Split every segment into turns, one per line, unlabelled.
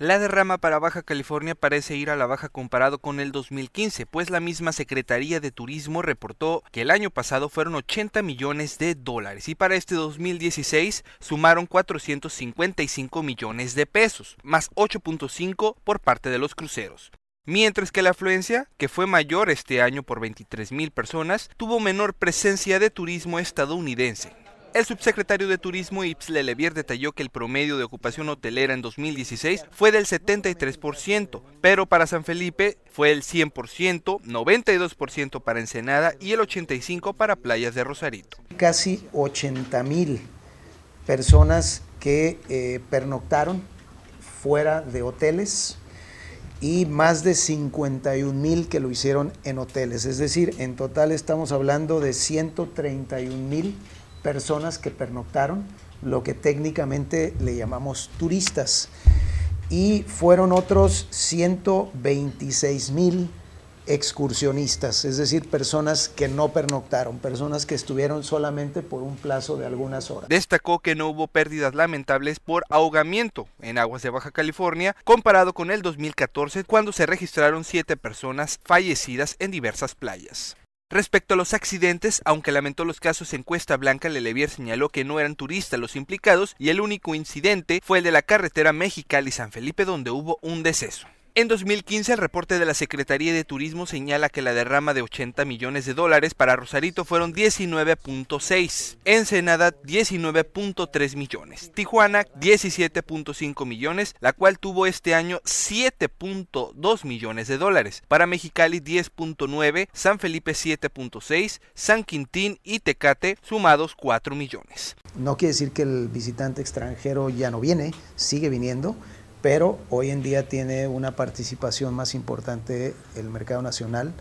La derrama para Baja California parece ir a la baja comparado con el 2015, pues la misma Secretaría de Turismo reportó que el año pasado fueron 80 millones de dólares y para este 2016 sumaron 455 millones de pesos, más 8.5 por parte de los cruceros. Mientras que la afluencia, que fue mayor este año por 23 mil personas, tuvo menor presencia de turismo estadounidense, el subsecretario de Turismo Yves Lelevier detalló que el promedio de ocupación hotelera en 2016 fue del 73%, pero para San Felipe fue el 100%, 92% para Ensenada y el 85% para Playas de Rosarito.
Casi 80 mil personas que eh, pernoctaron fuera de hoteles y más de 51 mil que lo hicieron en hoteles. Es decir, en total estamos hablando de 131 mil personas que pernoctaron, lo que técnicamente le llamamos turistas, y fueron otros 126 mil excursionistas, es decir, personas que no pernoctaron, personas que estuvieron solamente por un plazo de algunas horas.
Destacó que no hubo pérdidas lamentables por ahogamiento en aguas de Baja California, comparado con el 2014, cuando se registraron siete personas fallecidas en diversas playas. Respecto a los accidentes, aunque lamentó los casos en Cuesta Blanca, Lelevier señaló que no eran turistas los implicados y el único incidente fue el de la carretera Mexicali-San Felipe donde hubo un deceso. En 2015, el reporte de la Secretaría de Turismo señala que la derrama de 80 millones de dólares para Rosarito fueron 19.6, Ensenada 19.3 millones, Tijuana 17.5 millones, la cual tuvo este año 7.2 millones de dólares, para Mexicali 10.9, San Felipe 7.6, San Quintín y Tecate sumados 4 millones.
No quiere decir que el visitante extranjero ya no viene, sigue viniendo pero hoy en día tiene una participación más importante el mercado nacional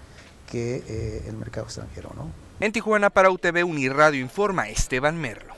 que eh, el mercado extranjero. ¿no?
En Tijuana para UTV Unirradio informa Esteban Merlo.